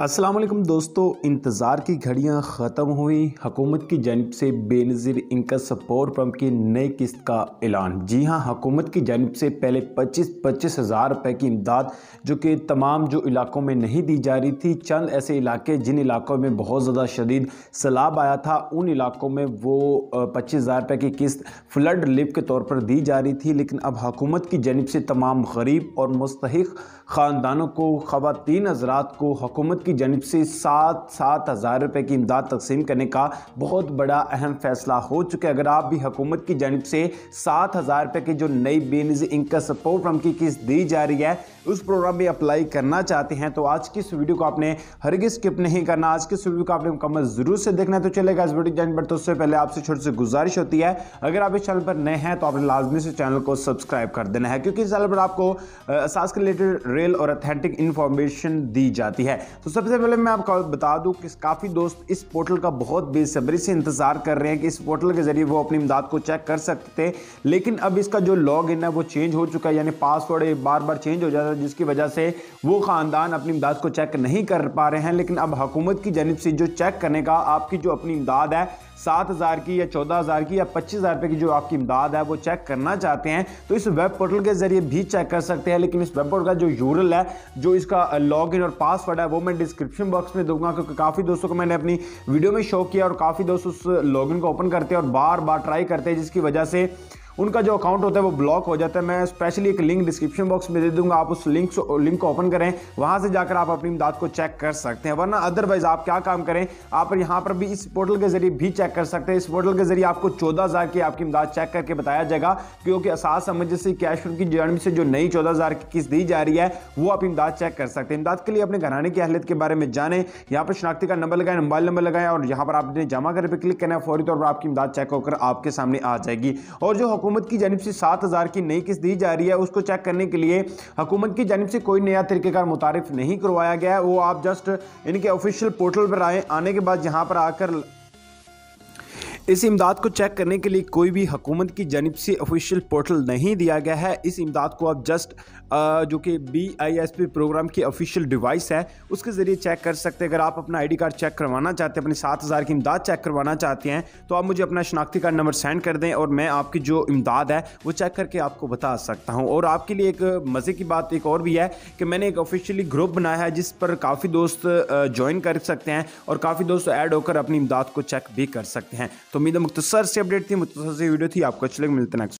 असलम दोस्तों इंतज़ार की घड़ियां ख़त्म हुई हकूमत की जानब से बेनज़ीर इनका सपोर्ट पम्प की नई किस्त का ऐलान जी हां हकूमत की जानब से पहले पच्चीस पच्चीस हज़ार रुपये की इमदाद जो कि तमाम जो इलाकों में नहीं दी जा रही थी चंद ऐसे इलाके जिन इलाकों में बहुत ज़्यादा शदीद सैलाब आया था उन इलाकों में वो पच्चीस हज़ार रुपये की किस्त फ्लड रिलीफ के तौर पर दी जा रही थी लेकिन अब हकूमत की जानब से तमाम गरीब और मुस्तक ख़ानदानों को ख़वान हजरात को हुकूमत की जानब से सात सात हज़ार रुपये की इमदाद तकसीम करने का बहुत बड़ा अहम फैसला हो चुका है अगर आप भी हकूमत की जानब से सात हज़ार रुपये की जो नई बेनजी इनका सपोर्ट फर्म की किस्त दी जा रही है उस प्रोग्राम में अप्लाई करना चाहते हैं तो आज की इस वीडियो को आपने हरगिज स्किप नहीं करना आज की इस वीडियो को आपने मुकम्मल ज़रूर से देखना है तो चलेगा इस वीडियो जानबर तो उससे पहले आपसे छोटी सी गुजारिश होती है अगर आप इस चैनल पर नए हैं तो आपने लाजमी से चैनल को सब्सक्राइब कर देना है क्योंकि इस चैनल पर आपको असास के रिलेटेड रेल और अथेंटिक इन्फॉर्मेशन दी जाती है तो सबसे पहले मैं आपको बता दूं कि काफ़ी दोस्त इस पोर्टल का बहुत बेसब्री से इंतज़ार कर रहे हैं कि इस पोर्टल के ज़रिए वो अपनी इमदाद को चेक कर सकते हैं लेकिन अब इसका जो लॉग इन है वो चेंज हो चुका है यानी पासवर्ड बार बार चेंज हो जाता है जिसकी वजह से वो ख़ानदान अपनी इमदाद को चेक नहीं कर पा रहे हैं लेकिन अब हुकूमत की जानब से जो चेक करने का आपकी जो अपनी इमदाद है सात हज़ार की या चौदह हज़ार की या पच्चीस हज़ार रुपये की जो आपकी इमदाद है वो चेक करना चाहते हैं तो इस वेब पोर्टल के ज़रिए भी चेक कर सकते हैं लेकिन इस वेब पोर्टल का जो यूरल है जो इसका लॉग इन और पासवर्ड है वो मैं डिस्क्रिप्शन बॉक्स में दूंगा क्योंकि काफ़ी दोस्तों को मैंने अपनी वीडियो में शो किया और काफ़ी दोस्त उस लॉगिन को ओपन करते हैं और बार बार ट्राई करते हैं जिसकी वजह से उनका जो अकाउंट होता है वो ब्लॉक हो जाता है मैं स्पेशली एक लिंक डिस्क्रिप्शन बॉक्स में दे दूंगा आप उस लिंक लिंक को ओपन करें वहाँ से जाकर आप अपनी इमदाद को चेक कर सकते हैं वरना अदरवाइज आप क्या काम करें आप यहाँ पर भी इस पोर्टल के जरिए भी चेक कर सकते हैं इस पोर्टल के जरिए आपको चौदह हज़ार की आपकी इमदाद चेक करके बताया जाएगा क्योंकि आसाद समझ कैश उनकी जर्नी से जो नई चौदह हज़ार की किस्त दी जा रही है वो आप इमदाद चेक कर सकते हैं इमदाद के लिए अपने घराने की अहलियत के बारे में जाने यहाँ पर शनाख्ती का नंबर लगाएं मोबाइल नंबर लगाएं और यहाँ पर आपने जमा कर क्लिक करना है फौरी तौर पर आपकी इमदाद चेक होकर आपके सामने आ जाएगी और जो हुकूमत की जानब से सात हज़ार की नई किस्त दी जा रही है उसको चेक करने के लिए हुकूमत की जानब से कोई नया तरीक़ेकार मुतारफ़ नहीं करवाया गया है वो आप जस्ट इनके ऑफिशियल पोर्टल पर आए आने के बाद यहाँ पर आकर इस इमदाद को चेक करने के लिए कोई भी हुकूमत की जानब से ऑफिशियल पोर्टल नहीं दिया गया है इस इमदाद को आप जस्ट जो कि B I S P program की ऑफिशियल डिवाइस है उसके ज़रिए चेक कर सकते हैं अगर आप अपना आई डी कार्ड चेक करवाना चाहते हैं अपने सात हज़ार की इमदाद चेक करवाना चाहते हैं तो आप मुझे अपना शनाख्ती कार्ड नंबर सेंड कर दें और मैं आपकी जो इमदाद है वो चेक करके आपको बता सकता हूँ और आपके लिए एक मज़े की बात एक और भी है कि मैंने एक ऑफिशियली ग्रुप बनाया है जिस पर काफ़ी दोस्त ज्वाइन कर सकते हैं और काफ़ी दोस्त ऐड होकर अपनी इमदाद को चेक भी कर सकते हैं तो तो उम्मीद है मुख्तसर से अपडेट थी मुख्तर से वीडियो थी आपको अच्छी लगे मिलते नेक्स्ट